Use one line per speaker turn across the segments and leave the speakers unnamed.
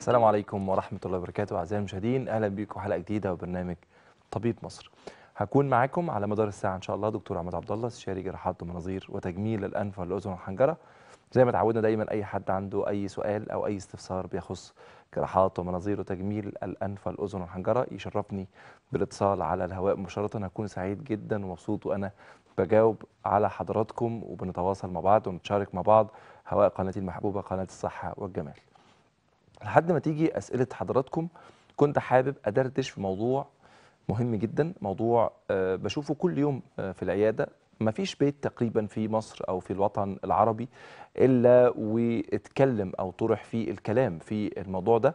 السلام عليكم ورحمة الله وبركاته أعزائي المشاهدين أهلا بيكم حلقة جديدة وبرنامج طبيب مصر هكون معاكم على مدار الساعة إن شاء الله دكتور عماد عبد الله استشاري جراحات ومناظير وتجميل الأنف والأذن والحنجرة زي ما تعودنا دايما أي حد عنده أي سؤال أو أي استفسار بيخص جراحات ومناظير وتجميل الأنف والأذن والحنجرة يشرفني بالاتصال على الهواء مباشرة هكون سعيد جدا ومبسوط وأنا بجاوب على حضراتكم وبنتواصل مع بعض ونتشارك مع بعض هواء قناتي المحبوبة قناة الصحة والجمال لحد ما تيجي اسئله حضراتكم كنت حابب ادردش في موضوع مهم جدا موضوع آه، بشوفه كل يوم آه، في العياده ما فيش بيت تقريبا في مصر او في الوطن العربي الا واتكلم او طرح فيه الكلام في الموضوع ده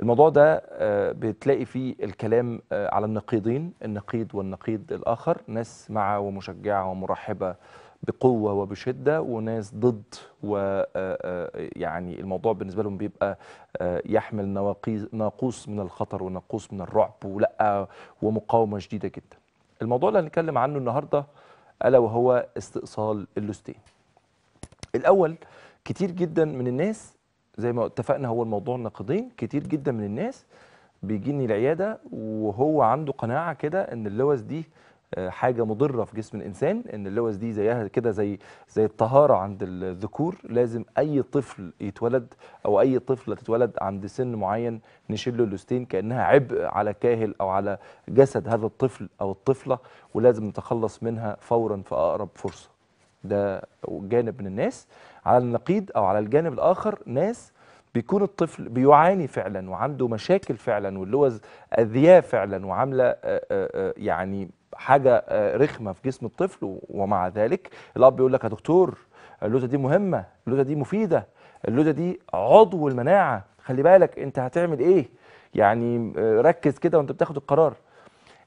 الموضوع ده آه، بتلاقي فيه الكلام على النقيضين النقيض والنقيض الاخر ناس مع ومشجعه ومرحبه بقوة وبشدة وناس ضد ويعني آه، آه، الموضوع بالنسبة لهم بيبقى آه، يحمل ناقوس من الخطر وناقوس من الرعب ولا ومقاومة شديدة جدا الموضوع اللي هنتكلم عنه النهاردة ألا وهو استئصال اللوستين الأول كتير جدا من الناس زي ما اتفقنا هو الموضوع نقدين كتير جدا من الناس بيجيني العياده وهو عنده قناعه كده ان اللوز دي آه، حاجه مضره في جسم الانسان ان اللوز دي زيها كده زي زي الطهاره عند الذكور لازم اي طفل يتولد او اي طفله تتولد عند سن معين نشيل له اللوستين كانها عبء على كاهل او على جسد هذا الطفل او الطفله ولازم نتخلص منها فورا في اقرب فرصه ده جانب من الناس على النقيض او على الجانب الاخر ناس بيكون الطفل بيعاني فعلا وعنده مشاكل فعلا واللوز اذياه فعلا وعامله آه، آه، يعني حاجه آه، رخمه في جسم الطفل ومع ذلك الاب بيقول لك يا دكتور اللوزه دي مهمه اللوزه دي مفيده اللوزه دي عضو المناعه خلي بالك انت هتعمل ايه يعني آه، ركز كده وانت بتاخد القرار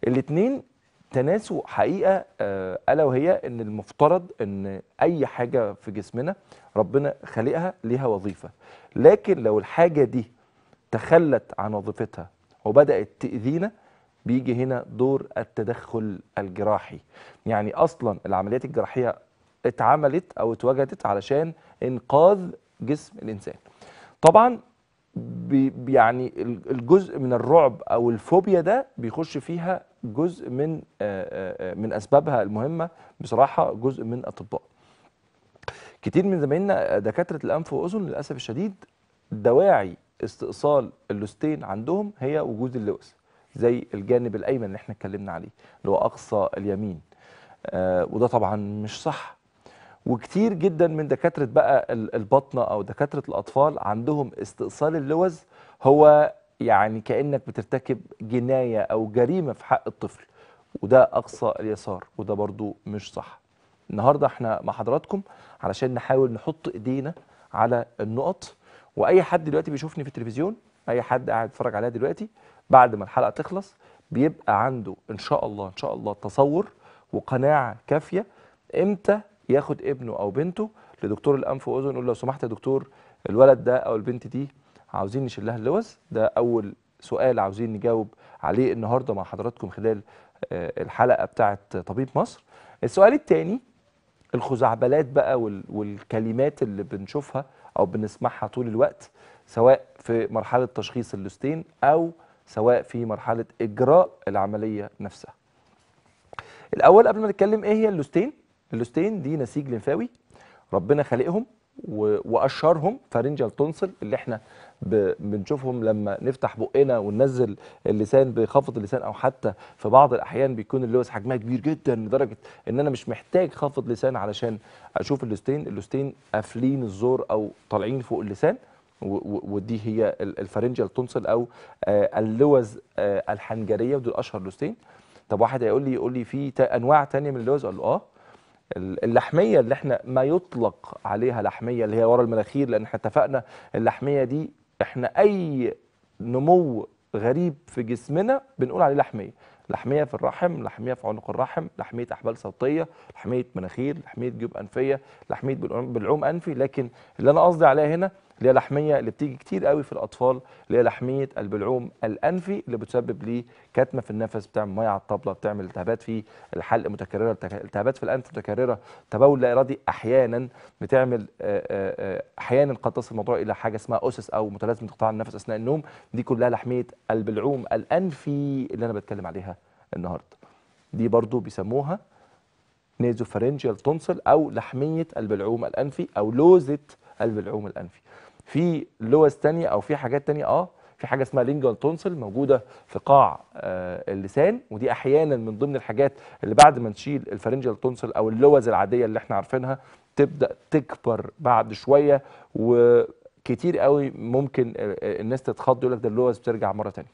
الاثنين تناسوا حقيقه آه، الا وهي ان المفترض ان اي حاجه في جسمنا ربنا خالقها ليها وظيفه لكن لو الحاجه دي تخلت عن وظيفتها وبدات تاذينا بيجي هنا دور التدخل الجراحي يعني اصلا العمليات الجراحيه اتعملت او اتوجدت علشان انقاذ جسم الانسان طبعا يعني الجزء من الرعب او الفوبيا ده بيخش فيها جزء من من اسبابها المهمه بصراحه جزء من اطباء كتير من زمايلنا دكاتره الانف والاذن للاسف الشديد دواعي استئصال اللوستين عندهم هي وجود اللوث زي الجانب الايمن اللي احنا اتكلمنا عليه اللي هو اقصى اليمين آه وده طبعا مش صح وكتير جدا من دكاتره بقى البطنه او دكاتره الاطفال عندهم استئصال اللوز هو يعني كانك بترتكب جنايه او جريمه في حق الطفل وده اقصى اليسار وده برضو مش صح النهارده احنا مع حضراتكم علشان نحاول نحط ايدينا على النقط واي حد دلوقتي بيشوفني في التلفزيون اي حد قاعد يتفرج عليها دلوقتي بعد ما الحلقه تخلص بيبقى عنده ان شاء الله ان شاء الله تصور وقناعه كافيه امتى ياخد ابنه او بنته لدكتور الانف واذن يقول لو سمحت يا دكتور الولد ده او البنت دي عاوزين نشلها اللوز ده اول سؤال عاوزين نجاوب عليه النهارده مع حضراتكم خلال آه، الحلقه بتاعه طبيب مصر السؤال الثاني الخزعبلات بقى والكلمات اللي بنشوفها او بنسمعها طول الوقت سواء في مرحله تشخيص اللوستين او سواء في مرحله اجراء العمليه نفسها الاول قبل ما نتكلم ايه هي اللوستين اللوستين دي نسيج لمفاوي ربنا خالقهم واشهرهم فارنجال تونسل اللي احنا بنشوفهم لما نفتح بقنا وننزل اللسان بخفض اللسان او حتى في بعض الاحيان بيكون اللوز حجمها كبير جدا لدرجه ان انا مش محتاج خفض لسان علشان اشوف اللوستين اللوستين قافلين الزور او طالعين فوق اللسان ودي هي الفارنجيال تونسل او آه، اللوز آه، الحنجريه ودول اشهر لوزتين طب واحد هيقول لي يقول لي في انواع ثانيه من اللوز اقول له اه اللحميه اللي احنا ما يطلق عليها لحميه اللي هي ورا المناخير لان احنا اتفقنا اللحميه دي احنا اي نمو غريب في جسمنا بنقول عليه لحميه لحميه في الرحم لحميه في عنق الرحم لحميه احبال صوتيه لحميه مناخير لحميه جيوب انفيه لحميه بالعوم انفي لكن اللي انا قصدي عليها هنا اللي هي لحميه اللي بتيجي كتير قوي في الاطفال اللي هي لحميه البلعوم الانفي اللي بتسبب ليه كتمه في النفس بتعمل ميه على الطبله بتعمل التهابات في الحلق متكرره التهابات في الانف متكرره تبول لا ارادي احيانا بتعمل احيانا قد تصل الموضوع الى حاجه اسمها اسس او متلازمه قطاع النفس اثناء النوم دي كلها لحميه البلعوم الانفي اللي انا بتكلم عليها النهارده دي برضو بيسموها نيزوفارينجيال تونسل او لحميه البلعوم الانفي او لوزه البلعوم الانفي في لوز تانية او في حاجات تانية اه في حاجه اسمها لينجوال تونسل موجوده في قاع آه، اللسان ودي احيانا من ضمن الحاجات اللي بعد ما نشيل الفرنجال تونسل او اللوز العاديه اللي احنا عارفينها تبدا تكبر بعد شويه وكتير قوي ممكن آه، آه، الناس تتخض يقول لك ده اللوز بترجع مره ثانيه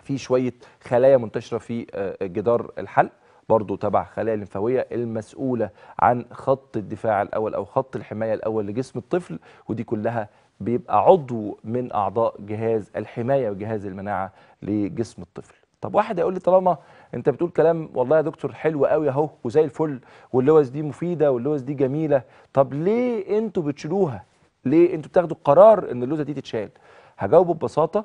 في شويه خلايا منتشره في جدار الحلق برضه تبع خلايا الليمفاويه المسؤوله عن خط الدفاع الاول او خط الحمايه الاول لجسم الطفل ودي كلها بيبقى عضو من اعضاء جهاز الحمايه وجهاز المناعه لجسم الطفل طب واحد يقول لي طالما انت بتقول كلام والله يا دكتور حلو قوي اهو وزي الفل واللوز دي مفيده واللوز دي جميله طب ليه انتوا بتشيلوها ليه انتوا بتاخدوا قرار ان اللوزه دي تتشال هجاوبه ببساطه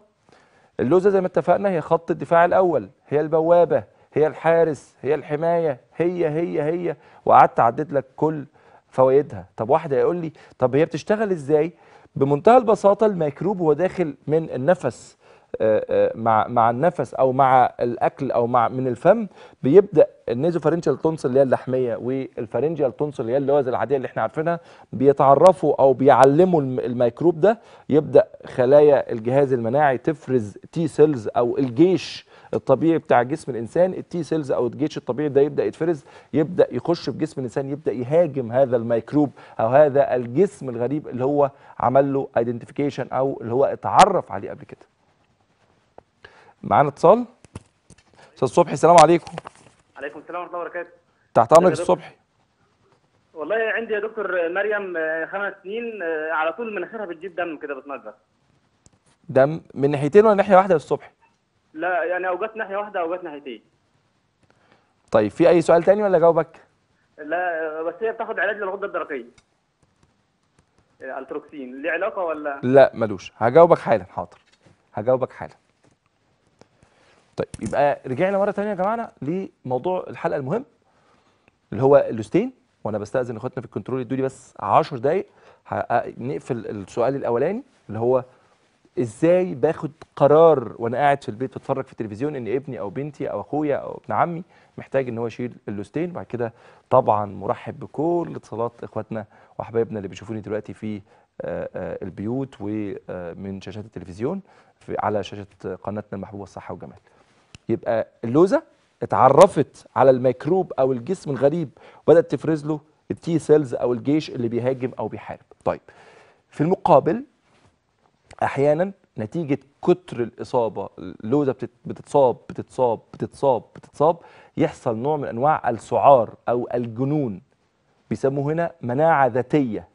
اللوزه زي ما اتفقنا هي خط الدفاع الاول هي البوابه هي الحارس هي الحمايه هي هي هي وقعدت عديت لك كل فوائدها طب واحد هيقول لي طب هي بتشتغل ازاي بمنتهى البساطه الميكروب هو داخل من النفس آه، آه، مع مع النفس او مع الاكل او مع من الفم بيبدا النيزوفارنجيال تونسل اللي هي اللحميه والفارينجيال تونسل اللي هي اللوز العاديه اللي احنا عارفينها بيتعرفوا او بيعلموا الميكروب ده يبدا خلايا الجهاز المناعي تفرز تي سيلز او الجيش الطبيعي بتاع جسم الانسان التي سيلز او الجيش الطبيعي ده يبدا يتفرز يبدا يخش في جسم الانسان يبدا يهاجم هذا الميكروب او هذا الجسم الغريب اللي هو عمل له ايدنتيفيكيشن او اللي هو اتعرف عليه قبل كده معانا اتصال استاذ صبحي السلام عليكم
عليكم السلام ورحمه الله وبركاته
تحت امرك الصبحي
والله عندي يا دكتور مريم آه، خمس سنين آه، على طول مناخيرها بتجيب دم كده بتنجر
دم من ناحيتين ولا ناحيه واحده صبحي
لا يعني اوجات ناحيه واحده اوجات ناحيتين
طيب في اي سؤال تاني ولا جاوبك
لا بس هي بتاخد علاج للغده الدرقيه التروكسين ليه علاقه ولا لا
ملوش هجاوبك حالا حاضر هجاوبك حالا طيب يبقى رجعنا مره ثانيه يا جماعه لموضوع الحلقه المهم اللي هو اللوستين وانا بستاذن اخواتنا في الكنترول يدوا لي بس 10 دقائق نقفل السؤال الاولاني اللي هو ازاي باخد قرار وانا قاعد في البيت بتفرج في التلفزيون ان ابني او بنتي او اخويا او ابن عمي محتاج ان هو يشيل اللوستين وبعد كده طبعا مرحب بكل اتصالات اخواتنا واحبابنا اللي بيشوفوني دلوقتي في آه، آه، البيوت ومن آه، شاشات التلفزيون على شاشه قناتنا المحبوبه الصحه والجمال يبقى اللوزه اتعرفت على الميكروب او الجسم الغريب وبدات تفرز له التي سيلز او الجيش اللي بيهاجم او بيحارب طيب في المقابل احيانا نتيجه كتر الاصابه اللوزه بتتصاب بتتصاب بتتصاب بتتصاب يحصل نوع من انواع السعار او الجنون بيسموه هنا مناعه ذاتيه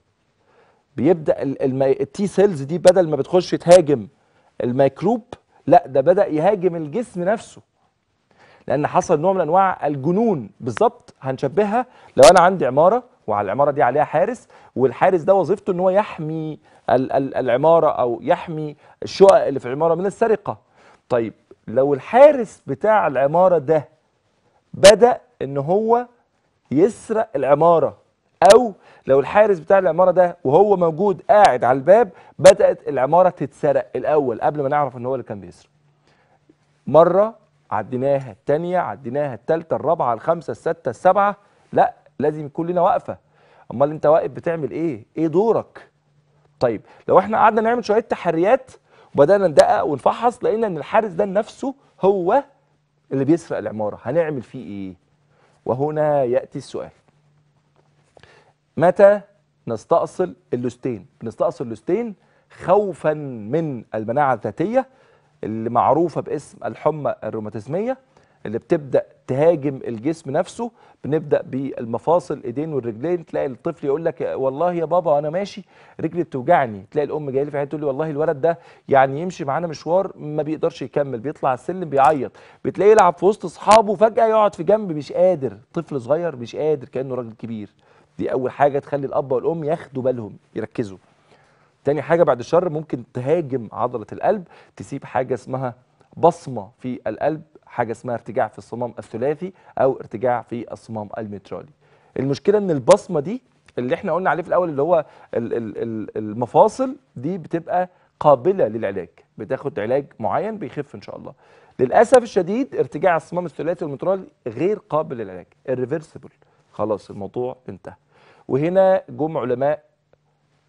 بيبدا التي سيلز دي بدل ما بتخش تهاجم الميكروب لا ده بدا يهاجم الجسم نفسه لان حصل نوع من انواع الجنون بالظبط هنشبهها لو انا عندي عماره وعلى العماره دي عليها حارس والحارس ده وظيفته ان هو يحمي العماره او يحمي الشقق اللي في العماره من السرقه طيب لو الحارس بتاع العماره ده بدا ان هو يسرق العماره او لو الحارس بتاع العماره ده وهو موجود قاعد على الباب بدات العماره تتسرق الاول قبل ما نعرف ان هو اللي كان بيسرق مره عديناها الثانيه عديناها الثالثه الرابعه الخامسه السادسه السابعه لا لازم يكون لنا وقفه امال انت واقف بتعمل ايه ايه دورك طيب لو احنا قعدنا نعمل شويه تحريات وبدانا ندقق ونفحص لقينا ان الحارس ده نفسه هو اللي بيسرق العماره هنعمل فيه ايه وهنا ياتي السؤال متى نستأصل اللوستين بنستأصل اللوستين خوفا من المناعه الذاتيه اللي معروفه باسم الحمى الروماتيزميه اللي بتبدا تهاجم الجسم نفسه بنبدا بالمفاصل ايدين والرجلين تلاقي الطفل يقول لك والله يا بابا انا ماشي رجلي بتوجعني تلاقي الام جايه لي في تقول لي والله الولد ده يعني يمشي معانا مشوار ما بيقدرش يكمل بيطلع السلم بيعيط بتلاقيه يلعب في وسط اصحابه فجاه يقعد في جنب مش قادر طفل صغير مش قادر كانه راجل كبير دي اول حاجه تخلي الاب والام ياخدوا بالهم يركزوا تاني حاجه بعد الشر ممكن تهاجم عضله القلب تسيب حاجه اسمها بصمه في القلب حاجه اسمها ارتجاع في الصمام الثلاثي او ارتجاع في الصمام المترالي المشكله ان البصمه دي اللي احنا قلنا عليه في الاول اللي هو المفاصل دي بتبقى قابله للعلاج بتاخد علاج معين بيخف ان شاء الله للاسف الشديد ارتجاع الصمام الثلاثي والمترالي غير قابل للعلاج الريفرسبل خلاص الموضوع انتهى وهنا جم علماء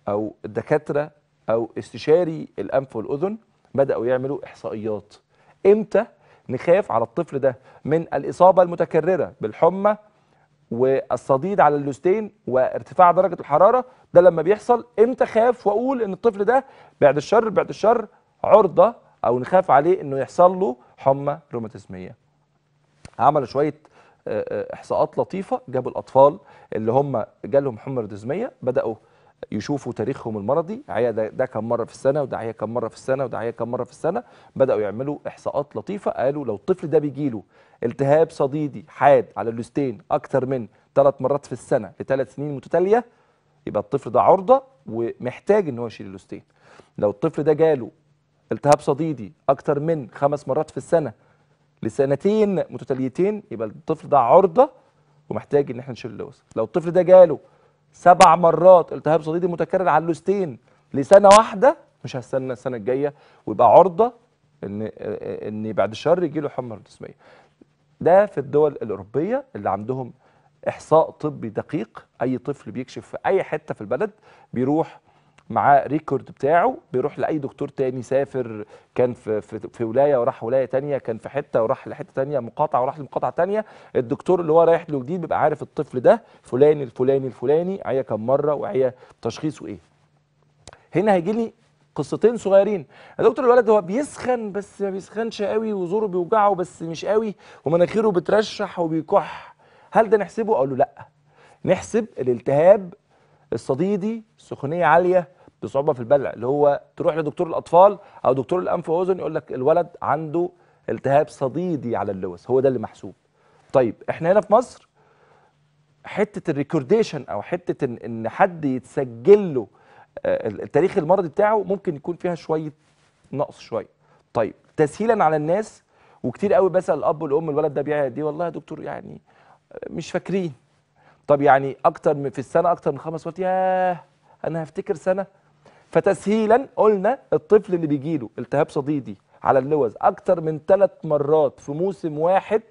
او دكاتره او استشاري الانف والاذن بداوا يعملوا احصائيات امتى نخاف على الطفل ده من الاصابه المتكرره بالحمى والصديد على اللوستين وارتفاع درجه الحراره ده لما بيحصل امتى خاف واقول ان الطفل ده بعد الشر بعد الشر عرضه او نخاف عليه انه يحصل له حمى روماتيزميه عملوا شويه آه، آه، احصاءات لطيفه جابوا الاطفال اللي هم جالهم حمى روماتيزميه بداوا يشوفوا تاريخهم المرضي عيا ده كم مره في السنه وده عيا كم مره في السنه وده عيا كم مره في السنه بداوا يعملوا احصاءات لطيفه قالوا لو الطفل ده بيجيله التهاب صديدي حاد على اللوستين اكتر من ثلاث مرات في السنه لثلاث سنين متتاليه يبقى الطفل ده عرضه ومحتاج ان هو يشيل اللوستين لو الطفل ده جاله التهاب صديدي اكتر من خمس مرات في السنه لسنتين متتاليتين يبقى الطفل ده عرضه ومحتاج ان احنا نشيل اللوز لو الطفل ده جاله سبع مرات التهاب صديدي متكرر على اللوستين لسنه واحده مش هستنى السنه الجايه ويبقى عرضه ان ان بعد شهر يجي له حمى جسميه ده في الدول الاوروبيه اللي عندهم احصاء طبي دقيق اي طفل بيكشف في اي حته في البلد بيروح معاه ريكورد بتاعه بيروح لاي دكتور تاني سافر كان في في, في ولايه وراح ولايه تانية كان في حته وراح لحته تانية مقاطعه وراح لمقاطعه تانية الدكتور اللي هو رايح له جديد بيبقى عارف الطفل ده فلان الفلاني الفلاني عيا كم مره وعيا تشخيصه ايه هنا هيجي لي قصتين صغيرين يا دكتور الولد هو بيسخن بس ما بيسخنش قوي وزوره بيوجعه بس مش قوي ومناخيره بترشح وبيكح هل ده نحسبه اقول له لا نحسب الالتهاب الصديدي سخونيه عاليه بصعوبه في البلع اللي هو تروح لدكتور الاطفال او دكتور الانف واذن يقول لك الولد عنده التهاب صديدي على اللوز هو ده اللي محسوب طيب احنا هنا في مصر حته الريكورديشن او حته ان, حد يتسجل له آه، التاريخ المرضي بتاعه ممكن يكون فيها شويه نقص شويه طيب تسهيلا على الناس وكتير قوي بسال الاب والام الولد ده بيعيا قد ايه والله يا دكتور يعني مش فاكرين طب يعني اكتر من في السنه اكتر من خمس وقت ياه انا هفتكر سنه فتسهيلا قلنا الطفل اللي بيجي له التهاب صديدي على اللوز اكتر من ثلاث مرات في موسم واحد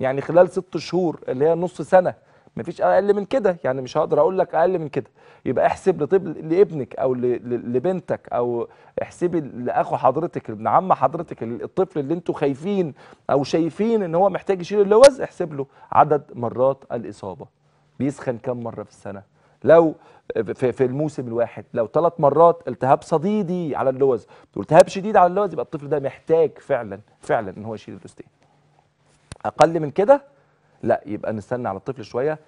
يعني خلال ست شهور اللي هي نص سنه مفيش اقل من كده يعني مش هقدر اقول لك اقل من كده يبقى احسب لطفل لابنك او لبنتك او احسبي لاخو حضرتك لابن عم حضرتك الطفل اللي انتوا خايفين او شايفين ان هو محتاج يشيل اللوز احسب له عدد مرات الاصابه بيسخن كم مرة في السنة لو في, في الموسم الواحد لو ثلاث مرات التهاب صديدي على اللوز والتهاب شديد على اللوز يبقى الطفل ده محتاج فعلا فعلا ان هو يشيل اللوزتين اقل من كده لا يبقى نستنى على الطفل شويه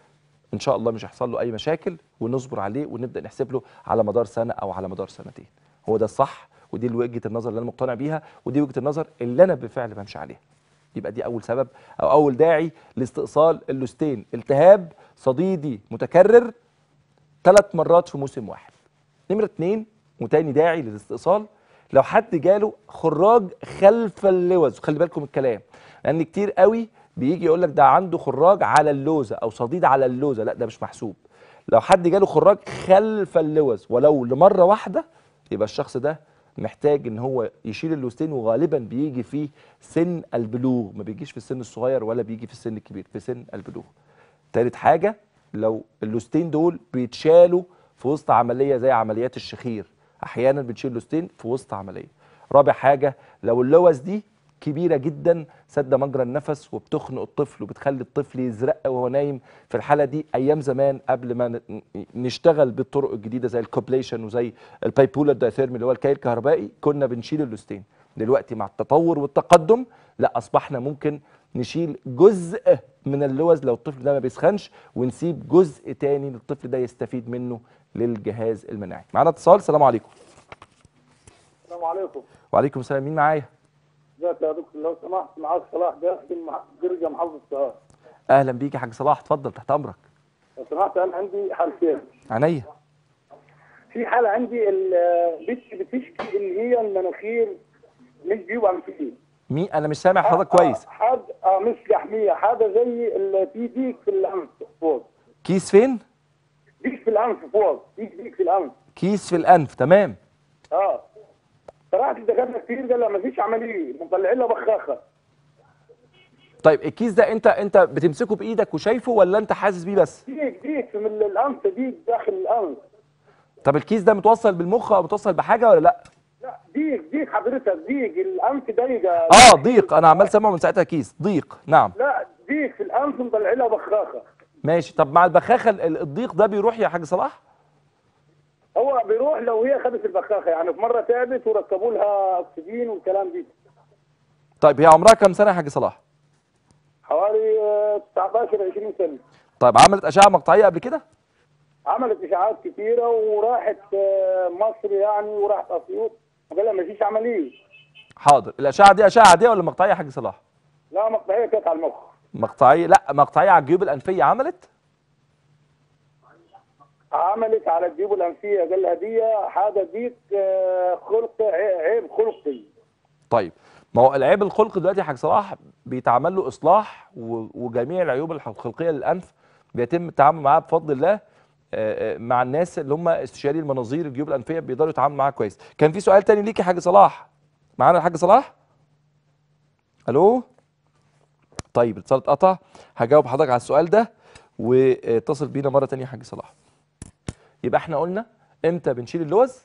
ان شاء الله مش هيحصل له اي مشاكل ونصبر عليه ونبدا نحسب له على مدار سنه او على مدار سنتين هو ده الصح ودي وجهه النظر اللي انا مقتنع بيها ودي وجهه النظر اللي انا بالفعل بمشي عليها يبقى دي اول سبب او اول داعي لاستئصال اللوستين التهاب صديدي متكرر ثلاث مرات في موسم واحد نمره اتنين وتاني داعي للاستئصال لو حد جاله خراج خلف اللوز خلي بالكم الكلام لان كتير قوي بيجي يقول لك ده عنده خراج على اللوزه او صديد على اللوزه لا ده مش محسوب لو حد جاله خراج خلف اللوز ولو لمره واحده يبقى الشخص ده محتاج ان هو يشيل اللوستين وغالبا بيجي في سن البلوغ ما بيجيش في السن الصغير ولا بيجي في السن الكبير في سن البلوغ تالت حاجه لو اللوستين دول بيتشالوا في وسط عمليه زي عمليات الشخير احيانا بتشيل لوستين في وسط عمليه رابع حاجه لو اللوز دي كبيره جدا سد مجرى النفس وبتخنق الطفل وبتخلي الطفل يزرق وهو نايم في الحاله دي ايام زمان قبل ما نشتغل بالطرق الجديده زي الكوبليشن وزي البايبولر دايثيرمي اللي هو الكيل الكهربائي كنا بنشيل اللوستين دلوقتي مع التطور والتقدم لا اصبحنا ممكن نشيل جزء من اللوز لو الطفل ده ما بيسخنش ونسيب جزء تاني للطفل ده يستفيد منه للجهاز المناعي معانا اتصال سلام عليكم السلام عليكم وعليكم السلام مين معايا
ازيك يا دكتور لو سمحت معاك صلاح داخل درجه محافظة القاهره
اهلا بيك يا حاج صلاح اتفضل تحت امرك
لو سمحت انا عندي حالتين عينيا في حاله عندي البت بتشكي ان هي المناخير مش بيبقى مفيد
مين انا مش سامع حضرتك آه، كويس آه،
حد اه مش لحميه حاجه زي اللي في ديك في الانف فوق كيس فين؟ ديك في الانف فوق ديك ديك في الانف
كيس في الانف تمام
اه صراحه الدكاتره كتير قال ما فيش عمليه مطلعين لها بخاخه
طيب الكيس ده انت انت بتمسكه بايدك وشايفه ولا انت حاسس بيه بس؟
ديك ديك من الانف ديك داخل الانف
طب الكيس ده متوصل بالمخ او متوصل بحاجه ولا لا؟ لا ديك ديك حضرتك
ديك الانف ضيقه اه
ضيق انا عمال سامعه من ساعتها كيس ضيق نعم
لا ديك في الانف مطلع لها بخاخه
ماشي طب مع البخاخه الضيق ده بيروح يا حاج صلاح؟
هو بيروح لو هي خدت البخاخه يعني في مره تعبت وركبوا لها اكسجين والكلام دي
طيب هي عمرها كم سنه يا حاج صلاح؟
حوالي 19 آه، 20 سنه
طيب عملت اشعه مقطعيه قبل كده؟
عملت اشعاعات كثيره وراحت آه، مصر يعني وراحت اسيوط قال لها مفيش عمليه
حاضر الاشعه دي اشعه عاديه ولا مقطعيه يا حاج صلاح؟
لا مقطعيه كانت على المخ
مقطعيه لا مقطعيه على الجيوب الانفيه عملت؟
عملت على الجيوب الانفيه لها دي هذا ديك آه، خلق عيب خلقي
طيب ما هو العيب الخلقي دلوقتي يا حاج صلاح بيتعمل له اصلاح وجميع العيوب الخلقيه للانف بيتم التعامل معاها بفضل الله آه، آه، مع الناس اللي هم استشاري المناظير الجيوب الانفيه بيقدروا يتعاملوا معاها كويس كان في سؤال تاني ليكي يا حاج صلاح معانا الحاج صلاح الو طيب الاتصال اتقطع هجاوب حضرتك على السؤال ده واتصل بينا مره تانية يا حاج صلاح يبقى احنا قلنا امتى بنشيل اللوز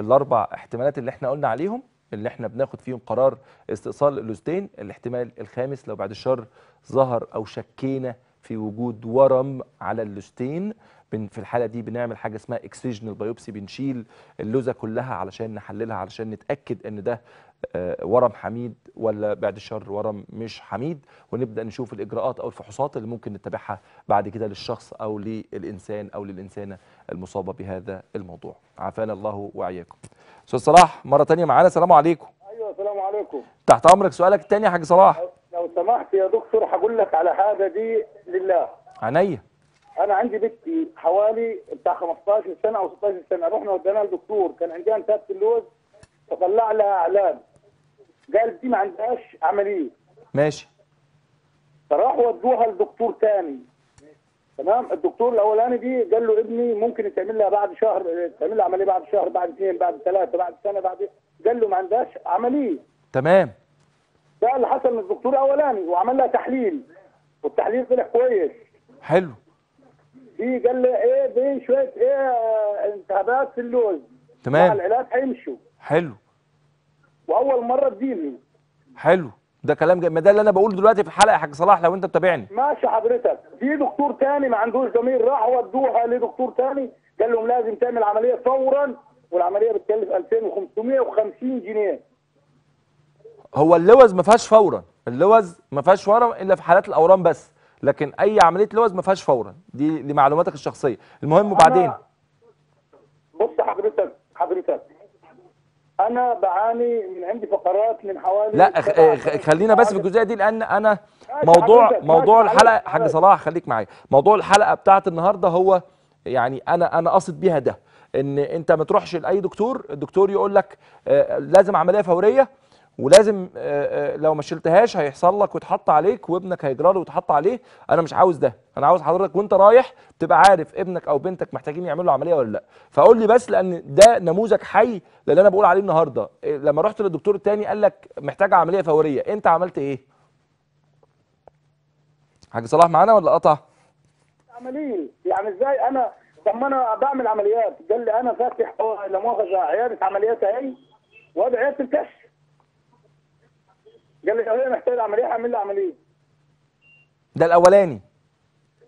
الاربع احتمالات اللي احنا قلنا عليهم اللي احنا بناخد فيهم قرار استئصال اللوزتين الاحتمال الخامس لو بعد الشر ظهر او شكينا في وجود ورم على اللوزتين في الحاله دي بنعمل حاجه اسمها اكسجن البيوبسي بنشيل اللوزه كلها علشان نحللها علشان نتاكد ان ده آه، ورم حميد ولا بعد الشر ورم مش حميد ونبدا نشوف الاجراءات او الفحوصات اللي ممكن نتبعها بعد كده للشخص او للانسان او للانسانه المصابه بهذا الموضوع عافانا الله وعياكم استاذ صلاح مره ثانيه معانا السلام عليكم
ايوه السلام عليكم
تحت امرك سؤالك الثاني يا حاج صلاح
لو سمحت يا دكتور هقول لك على حاجه دي لله عينيا انا عندي بنتي حوالي بتاع 15 سنه او 16 سنه رحنا وديناها لدكتور كان عندها التهاب اللوز فطلع لها اعلام قال دي ما عندهاش عمليه ماشي فراح ودوها لدكتور ثاني تمام الدكتور الاولاني دي قال له ابني ممكن تعمل لها بعد شهر تعمل لها عمليه بعد شهر بعد اثنين بعد ثلاثه بعد سنه بعد إيه؟ قال له ما عندهاش عمليه تمام ده اللي حصل من الدكتور الاولاني وعمل لها تحليل والتحليل طلع كويس حلو دي قال لي ايه بين شويه ايه التهابات في اللوز تمام العلاج هيمشوا حلو واول مره تجيلي
حلو ده كلام جميل ده اللي انا بقوله دلوقتي في الحلقه يا حاج صلاح لو انت بتابعني
ماشي حضرتك في دكتور تاني ما عندوش ضمير راح ودوها لدكتور تاني قال لهم لازم تعمل عمليه فورا والعمليه بتكلف 2550 جنيه
هو اللوز ما فيهاش فورا اللوز ما فيهاش فورا الا في حالات الاورام بس لكن اي عمليه لوز ما فيهاش فورا دي لمعلوماتك الشخصيه المهم وبعدين
بص حضرتك حضرتك انا بعاني من عندي فقرات من حوالي لا
خلينا بس في الجزئيه دي لان انا موضوع موضوع الحلقه حاج صلاح خليك معايا موضوع الحلقه بتاعت النهارده هو يعني انا انا قصد بيها ده ان انت ما تروحش لاي دكتور الدكتور يقول لك آه، لازم عمليه فوريه ولازم آه، آه، لو ما شلتهاش هيحصل لك وتحط عليك وابنك هيجرى له وتحط عليه انا مش عاوز ده انا عاوز حضرتك وانت رايح تبقى عارف ابنك او بنتك محتاجين يعملوا عمليه ولا لا فقول لي بس لان ده نموذج حي للي انا بقول عليه النهارده إيه، لما رحت للدكتور الثاني قال لك محتاج عمليه فوريه انت عملت ايه حاج صلاح معانا ولا قطع
عمليين يعني ازاي انا طب ما انا بعمل عمليات قال لي انا فاتح لا مؤاخذه عياده عمليات اهي عيادة الكشف قال لي انا محتاج عمليه اعمل إيه؟ لي عمليه
ده الاولاني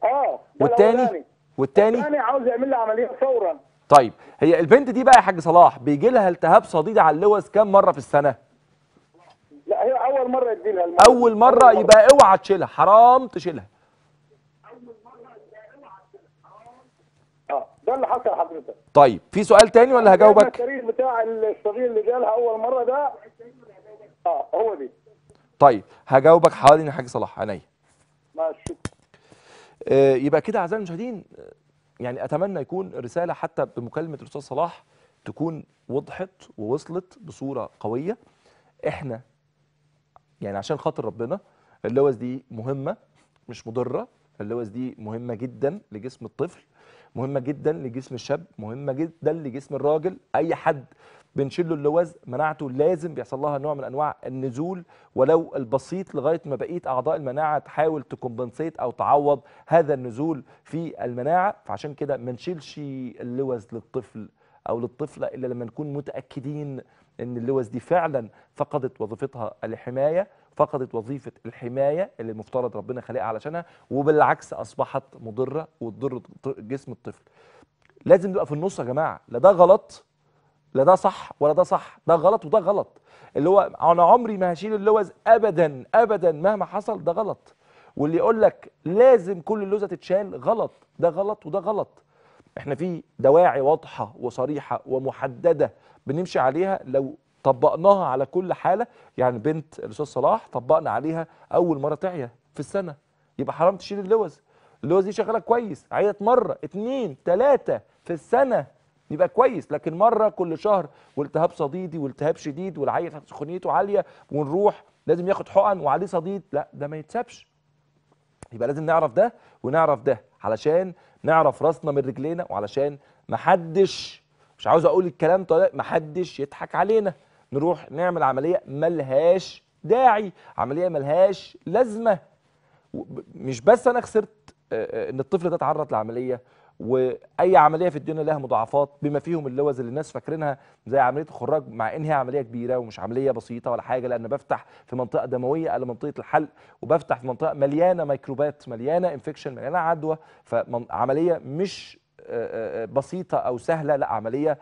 اه والثاني والثاني الثاني عاوز يعمل لي عمليه فورا
طيب هي البنت دي بقى يا حاج صلاح بيجي لها التهاب صديد على اللوز كام مره في السنه
لا هي اول مره يجي لها
اول مره, مرة يبقى اوعى تشيلها حرام تشيلها
آه، ده اللي حصل حضرتك
طيب في سؤال تاني ولا هجاوبك
التاريخ بتاع الصغير اللي جالها اول مره ده اه هو دي
طيب هجاوبك حوالين حاج صلاح عينيا ماشي آه، يبقى كده اعزائي المشاهدين يعني اتمنى يكون الرساله حتى بمكالمه الاستاذ صلاح تكون وضحت ووصلت بصوره قويه احنا يعني عشان خاطر ربنا اللوز دي مهمه مش مضره اللوز دي مهمه جدا لجسم الطفل مهمه جدا لجسم الشاب مهمه جدا لجسم الراجل اي حد بنشيل له اللوز مناعته لازم بيحصل لها نوع من انواع النزول ولو البسيط لغايه ما بقيه اعضاء المناعه تحاول تكمبنسيت او تعوض هذا النزول في المناعه فعشان كده ما نشيلش اللوز للطفل او للطفله الا لما نكون متاكدين ان اللوز دي فعلا فقدت وظيفتها الحمايه فقدت وظيفه الحمايه اللي المفترض ربنا خلقها علشانها وبالعكس اصبحت مضره وتضر جسم الطفل لازم نبقى في النص يا جماعه لا ده غلط لا ده صح ولا ده صح ده غلط وده غلط اللي هو انا عمري ما هشيل اللوز ابدا ابدا مهما حصل ده غلط واللي يقول لك لازم كل اللوزه تتشال غلط ده غلط وده غلط احنا في دواعي واضحه وصريحه ومحدده بنمشي عليها لو طبقناها على كل حاله يعني بنت الاستاذ صلاح طبقنا عليها اول مره تعيا في السنه يبقى حرام تشيل اللوز اللوز دي شغاله كويس عيت مره اتنين تلاته في السنه يبقى كويس لكن مره كل شهر والتهاب صديدي والتهاب شديد والعيل سخونيته عاليه ونروح لازم ياخد حقن وعليه صديد لا ده ما يتسابش يبقى لازم نعرف ده ونعرف ده علشان نعرف راسنا من رجلينا وعلشان ما حدش مش عاوز اقول الكلام طيب حدش يضحك علينا نروح نعمل عمليه ملهاش داعي عمليه ملهاش لازمه مش بس انا خسرت آه، آه، ان الطفل ده اتعرض لعمليه واي عمليه في الدنيا لها مضاعفات بما فيهم اللوز اللي الناس فاكرينها زي عمليه الخراج مع ان هي عمليه كبيره ومش عمليه بسيطه ولا حاجه لان بفتح في منطقه دمويه على منطقه الحلق وبفتح في منطقه مليانه ميكروبات مليانه انفكشن مليانه عدوى فعمليه مش بسيطة أو سهلة لا عملية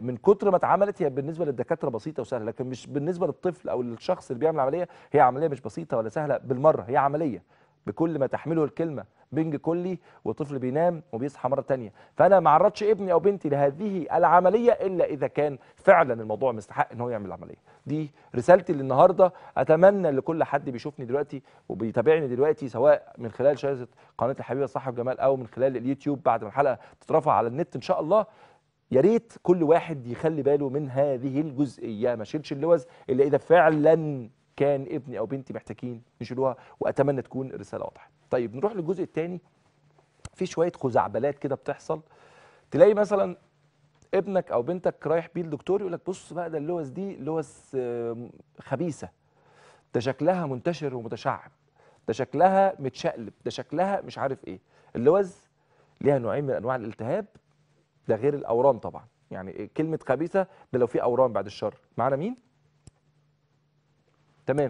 من كتر ما اتعملت هي بالنسبة للدكاترة بسيطة وسهلة لكن مش بالنسبة للطفل أو للشخص اللي بيعمل عملية هي عملية مش بسيطة ولا سهلة بالمرة هي عملية بكل ما تحمله الكلمه بنج كلي وطفل بينام وبيصحى مره تانية فانا ما اعرضش ابني او بنتي لهذه العمليه الا اذا كان فعلا الموضوع مستحق ان هو يعمل العمليه دي رسالتي للنهارده اتمنى لكل حد بيشوفني دلوقتي وبيتابعني دلوقتي سواء من خلال شاشه قناه الحبيبه صاحب جمال او من خلال اليوتيوب بعد ما الحلقه تترفع على النت ان شاء الله يا ريت كل واحد يخلي باله من هذه الجزئيه ما شيلش اللوز الا اذا فعلا كان ابني او بنتي محتاجين نشيلوها واتمنى تكون الرساله واضحه. طيب نروح للجزء الثاني في شويه خزعبلات كده بتحصل تلاقي مثلا ابنك او بنتك رايح بيه الدكتور يقول لك بص بقى ده اللوز دي لوز خبيثه ده شكلها منتشر ومتشعب ده شكلها متشقلب ده شكلها مش عارف ايه اللوز ليها نوعين من انواع الالتهاب ده غير الاورام طبعا يعني كلمه خبيثه ده لو في اورام بعد الشر معنا مين تمام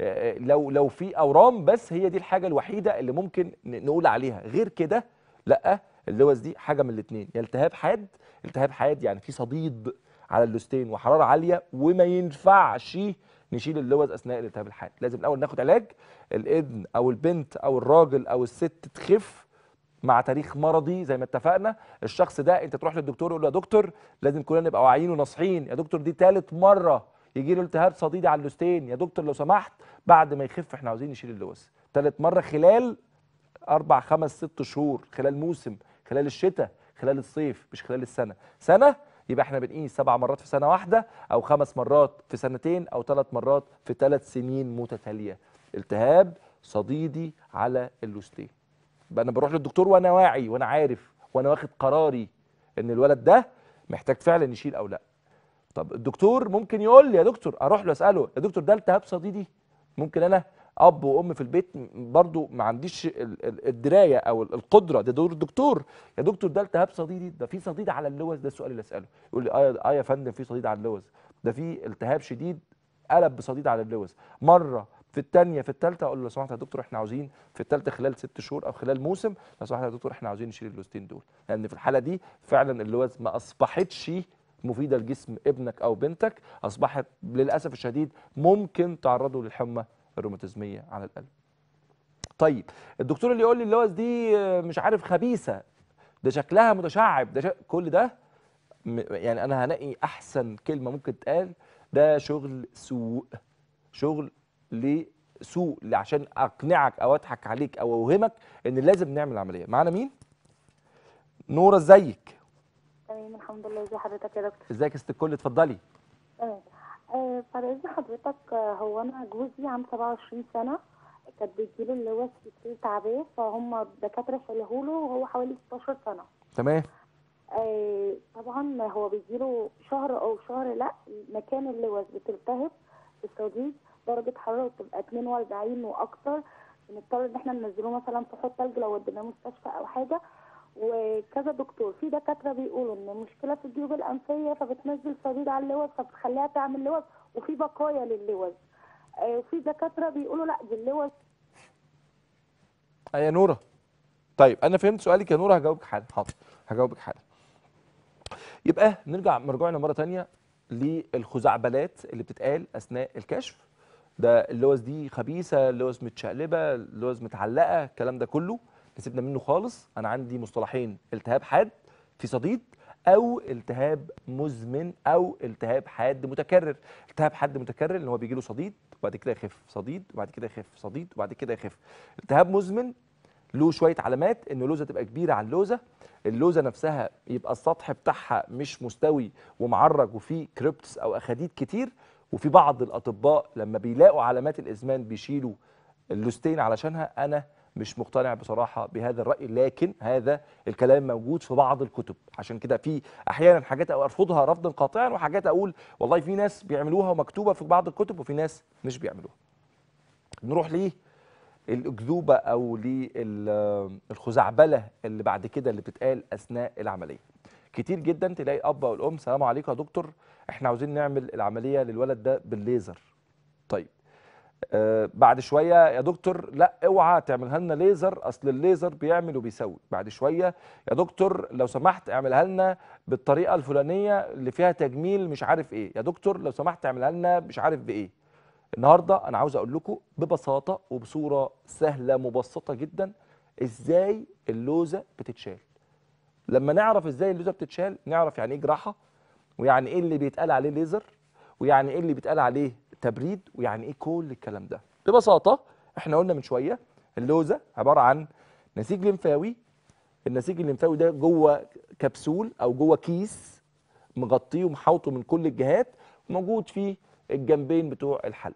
آه، آه، لو لو في اورام بس هي دي الحاجه الوحيده اللي ممكن نقول عليها غير كده لا اللوز دي حاجه من الاثنين يا التهاب حاد التهاب حاد يعني في صديد على اللوزتين وحراره عاليه وما ينفعش نشيل اللوز اثناء الالتهاب الحاد لازم الاول ناخد علاج الاذن او البنت او الراجل او الست تخف مع تاريخ مرضي زي ما اتفقنا الشخص ده انت تروح للدكتور يقول له يا دكتور لازم كلنا نبقى واعيين وناصحين يا دكتور دي ثالث مره يجي له التهاب صديدي على اللوستين يا دكتور لو سمحت بعد ما يخف احنا عاوزين نشيل اللوز ثالث مره خلال اربع خمس ست شهور خلال موسم خلال الشتاء خلال الصيف مش خلال السنه سنه يبقى احنا بنقيس سبع مرات في سنه واحده او خمس مرات في سنتين او ثلاث مرات في ثلاث سنين متتاليه التهاب صديدي على اللوستين انا بروح للدكتور وانا واعي وانا عارف وانا واخد قراري ان الولد ده محتاج فعلا يشيل او لا طب الدكتور ممكن يقول لي يا دكتور اروح له اساله يا دكتور ده التهاب صديدي ممكن انا اب وام في البيت برضو ما عنديش الدرايه او القدره ده دور الدكتور يا دكتور ده التهاب صديدي ده في صديد على اللوز ده السؤال اللي اساله يقول لي آه،, اه يا فندم في صديد على اللوز ده في التهاب شديد قلب بصديد على اللوز مره في الثانيه في الثالثه اقول له لو سمحت يا دكتور احنا عاوزين في الثالثه خلال ست شهور او خلال موسم لو سمحت يا دكتور احنا عاوزين نشيل اللوزتين دول لان في الحاله دي فعلا اللوز ما اصبحتش مفيده لجسم ابنك او بنتك اصبحت للاسف الشديد ممكن تعرضه للحمى الروماتيزميه على القلب. طيب الدكتور اللي يقول لي اللوز دي مش عارف خبيثه ده شكلها متشعب ده شك... كل ده يعني انا هنقي احسن كلمه ممكن تقال ده شغل سوء شغل لسوء عشان اقنعك او اضحك عليك او اوهمك ان لازم نعمل عمليه معانا مين نوره ازيك
تمام الحمد لله ازي حضرتك يا دكتور
ازيك يا ست الكل اتفضلي
تمام آه. آه حضرتك هو انا جوزي عنده 27 سنه كانت له اللي هو سكرتير تعبان فهم الدكاتره شالوه له وهو حوالي 16 سنه تمام آه طبعا هو بيجيله شهر او شهر لا مكان اللوز بتلتهب بالصديد درجه حراره بتبقى 42 واكتر بنضطر ان احنا ننزله مثلا في حوض ثلج لو وديناه مستشفى او حاجه وكذا دكتور في دكاتره بيقولوا ان المشكله في الجيوب الانفيه فبتنزل صديد على اللوز فبتخليها تعمل لوز وفي بقايا لللوز آه، وفي دكاتره بيقولوا لا دي اللوز
آه، يا نوره طيب انا فهمت سؤالك يا نوره هجاوبك حالا حاضر هجاوبك حالا يبقى نرجع مرجعنا مره ثانيه للخزعبلات اللي بتتقال اثناء الكشف ده اللوز دي خبيثه اللوز متشقلبه اللوز متعلقه الكلام ده كله نسيبنا منه خالص انا عندي مصطلحين التهاب حاد في صديد او التهاب مزمن او التهاب حاد متكرر التهاب حاد متكرر اللي هو بيجي له صديد وبعد كده يخف صديد وبعد كده يخف صديد وبعد كده يخف التهاب مزمن له شويه علامات ان اللوزه تبقى كبيره على اللوزه اللوزه نفسها يبقى السطح بتاعها مش مستوي ومعرج وفيه كريبتس او اخاديد كتير وفي بعض الاطباء لما بيلاقوا علامات الازمان بيشيلوا اللوزتين علشانها انا مش مقتنع بصراحه بهذا الراي لكن هذا الكلام موجود في بعض الكتب عشان كده في احيانا حاجات ارفضها رفضا قاطعا وحاجات اقول والله في ناس بيعملوها ومكتوبه في بعض الكتب وفي ناس مش بيعملوها نروح ليه الاكذوبه او للخزعبله اللي بعد كده اللي بتتقال اثناء العمليه كتير جدا تلاقي اب او الام سلام عليكم يا دكتور احنا عاوزين نعمل العمليه للولد ده بالليزر طيب آه، بعد شويه يا دكتور لا اوعى تعملها لنا ليزر اصل الليزر بيعمل وبيسوي بعد شويه يا دكتور لو سمحت اعملها لنا بالطريقه الفلانيه اللي فيها تجميل مش عارف ايه يا دكتور لو سمحت اعملها لنا مش عارف بايه النهارده انا عاوز اقول لكم ببساطه وبصوره سهله مبسطه جدا ازاي اللوزه بتتشال لما نعرف ازاي اللوزه بتتشال نعرف يعني ايه جراحه ويعني ايه اللي بيتقال عليه ليزر ويعني ايه اللي بيتقال عليه تبريد ويعني ايه كل الكلام ده ببساطه احنا قلنا من شويه اللوزه عباره عن نسيج لمفاوي النسيج الليمفاوي ده جوه كبسول او جوه كيس مغطيه ومحاوطه من كل الجهات موجود في الجنبين بتوع الحلق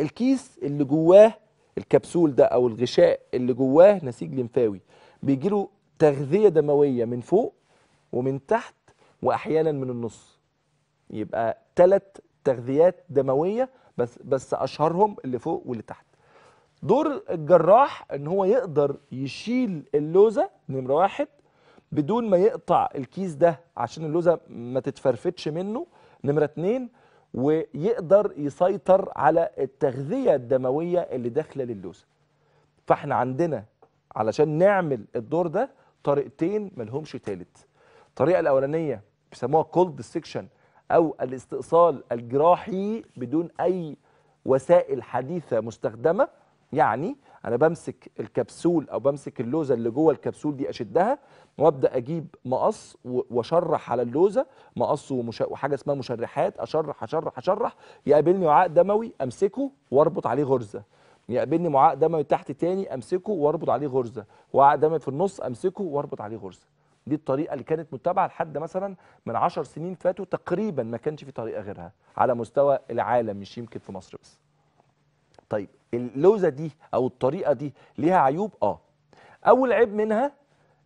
الكيس اللي جواه الكبسول ده او الغشاء اللي جواه نسيج لمفاوي بيجيله تغذيه دمويه من فوق ومن تحت واحيانا من النص يبقى ثلاث تغذيات دمويه بس بس اشهرهم اللي فوق واللي تحت دور الجراح ان هو يقدر يشيل اللوزه نمره واحد بدون ما يقطع الكيس ده عشان اللوزه ما تتفرفتش منه نمره اتنين ويقدر يسيطر على التغذيه الدمويه اللي داخله للوزه فاحنا عندنا علشان نعمل الدور ده طريقتين ملهمش تالت الطريقه الاولانيه بيسموها كولد سيكشن أو الاستئصال الجراحي بدون أي وسائل حديثة مستخدمة يعني أنا بمسك الكبسول أو بمسك اللوزة اللي جوه الكبسول دي أشدها وأبدأ أجيب مقص وأشرح على اللوزة مقص ومش... وحاجة اسمها مشرحات أشرح أشرح أشرح يقابلني وعاء دموي أمسكه وأربط عليه غرزة يقابلني وعاء دموي تحت تاني امسكه واربط عليه غرزه وعاء دموي في النص امسكه واربط عليه غرزه دي الطريقه اللي كانت متبعه لحد مثلا من 10 سنين فاتوا تقريبا ما كانش في طريقه غيرها على مستوى العالم مش يمكن في مصر بس طيب اللوزه دي او الطريقه دي ليها عيوب اه اول عيب منها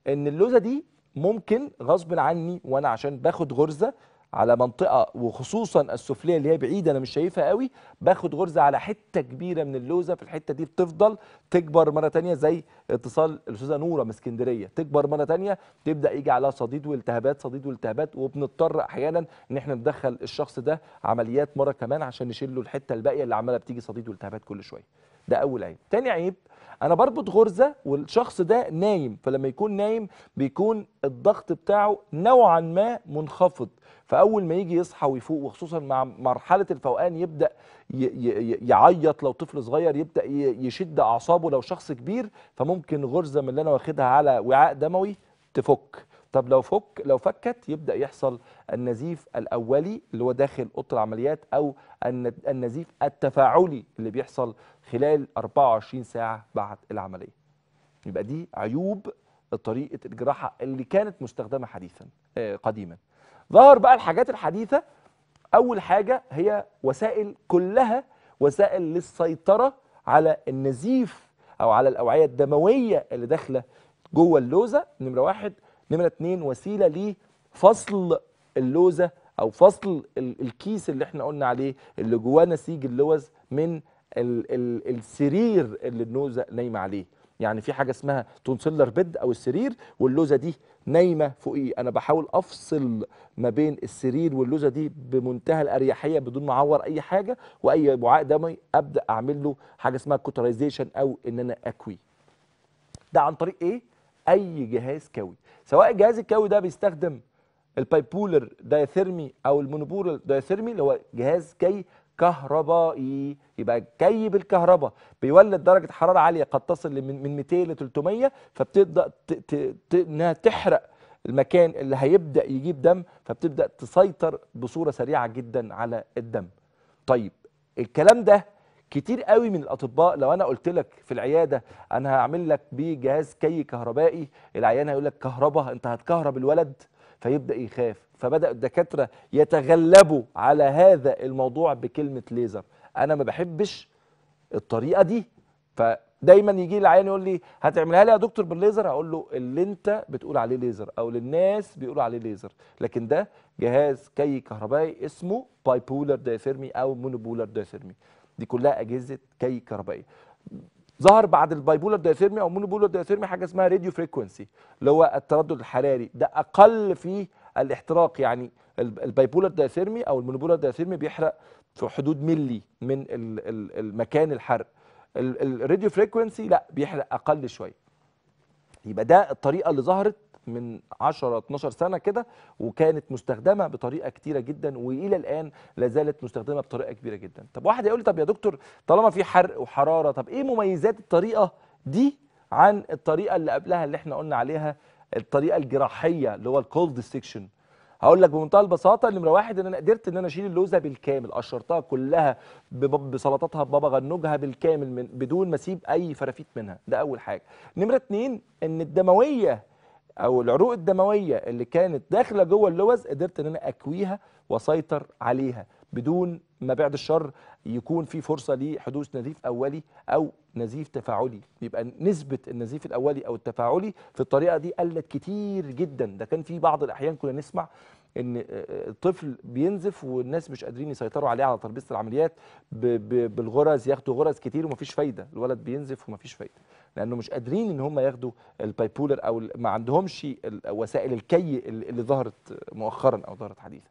ان اللوزه دي ممكن غصب عني وانا عشان باخد غرزه على منطقه وخصوصا السفليه اللي هي بعيده انا مش شايفها قوي باخد غرزه على حته كبيره من اللوزه في الحته دي بتفضل تكبر مره ثانيه زي اتصال الاستاذه نوره من اسكندريه تكبر مره ثانيه تبدا يجي عليها صديد والتهابات صديد والتهابات وبنضطر احيانا ان احنا ندخل الشخص ده عمليات مره كمان عشان نشيل له الحته الباقيه اللي عماله بتيجي صديد والتهابات كل شويه ده اول عيب تاني عيب انا بربط غرزه والشخص ده نايم فلما يكون نايم بيكون الضغط بتاعه نوعا ما منخفض فاول ما يجي يصحى ويفوق وخصوصا مع مرحله الفوقان يبدا يعيط لو طفل صغير يبدا يشد اعصابه لو شخص كبير فممكن غرزه من اللي انا واخدها على وعاء دموي تفك طب لو فك لو فكت يبدا يحصل النزيف الاولي اللي هو داخل اوضه العمليات او النزيف التفاعلي اللي بيحصل خلال 24 ساعه بعد العمليه يبقى دي عيوب طريقه الجراحه اللي كانت مستخدمه حديثا آه، قديما ظهر بقى الحاجات الحديثه اول حاجه هي وسائل كلها وسائل للسيطره على النزيف او على الاوعيه الدمويه اللي داخله جوه اللوزه نمره واحد نمرة اتنين وسيلة لفصل اللوزة أو فصل الكيس اللي احنا قلنا عليه اللي جواه نسيج اللوز من ال ال السرير اللي اللوزة نايمة عليه يعني في حاجة اسمها تونسيلر بيد أو السرير واللوزة دي نايمة فوقيه أنا بحاول أفصل ما بين السرير واللوزة دي بمنتهى الأريحية بدون ما أعور أي حاجة وأي وعاء دمي أبدأ أعمل له حاجة اسمها كوترايزيشن أو إن أنا أكوي ده عن طريق إيه؟ اي جهاز كوي سواء الجهاز الكوي ده بيستخدم البايبولر دايثيرمي او المونوبولر دايثيرمي اللي هو جهاز كي كهربائي يبقى كي بالكهرباء بيولد درجه حراره عاليه قد تصل من 200 ل 300 فبتبدا انها تحرق المكان اللي هيبدا يجيب دم فبتبدا تسيطر بصوره سريعه جدا على الدم طيب الكلام ده كتير قوي من الاطباء لو انا قلت لك في العياده انا هعمل لك بيه جهاز كي كهربائي العيان هيقول لك كهربا انت هتكهرب الولد فيبدا يخاف فبدا الدكاتره يتغلبوا على هذا الموضوع بكلمه ليزر انا ما بحبش الطريقه دي فدايما يجي العيان يقول لي هتعملها لي يا دكتور بالليزر هقول له اللي انت بتقول عليه ليزر او اللي الناس بيقولوا عليه ليزر لكن ده جهاز كي كهربائي اسمه بايبولر دايفيرمي او مونوبولر دايفيرمي دي كلها اجهزه كي كهربائيه ظهر بعد البايبولر دايثيرمي او مونوبولر دايثيرمي حاجه اسمها راديو فريكونسي اللي هو التردد الحراري ده اقل فيه الاحتراق يعني البايبولر دايثيرمي او المونوبولر دايثيرمي بيحرق في حدود ملي من المكان الحرق الراديو فريكونسي لا بيحرق اقل شويه يبقى ده الطريقه اللي ظهرت من 10 12 سنه كده وكانت مستخدمه بطريقه كتيره جدا والى الان لا زالت مستخدمه بطريقه كبيره جدا طب واحد يقول لي طب يا دكتور طالما في حرق وحراره طب ايه مميزات الطريقه دي عن الطريقه اللي قبلها اللي احنا قلنا عليها الطريقه الجراحيه اللي هو الكولد سيكشن هقول لك بمنتهى البساطه نمره واحد ان انا قدرت ان انا اشيل اللوزه بالكامل قشرتها كلها بسلطاتها ببابا غنوجها بالكامل من بدون ما اسيب اي فرافيت منها ده اول حاجه نمره اتنين ان الدمويه او العروق الدمويه اللي كانت داخله جوه اللوز قدرت ان انا اكويها واسيطر عليها بدون ما بعد الشر يكون في فرصه لحدوث نزيف اولي او نزيف تفاعلي يبقى نسبه النزيف الاولي او التفاعلي في الطريقه دي قلت كتير جدا ده كان في بعض الاحيان كنا نسمع ان الطفل آه، آه، بينزف والناس مش قادرين يسيطروا عليه على تربيزه العمليات بالغرز ياخدوا غرز كتير ومفيش فايده الولد بينزف ومفيش فايده لانه مش قادرين ان هم ياخدوا البايبولر او ما عندهمش وسائل الكي اللي ظهرت مؤخرا او ظهرت حديثا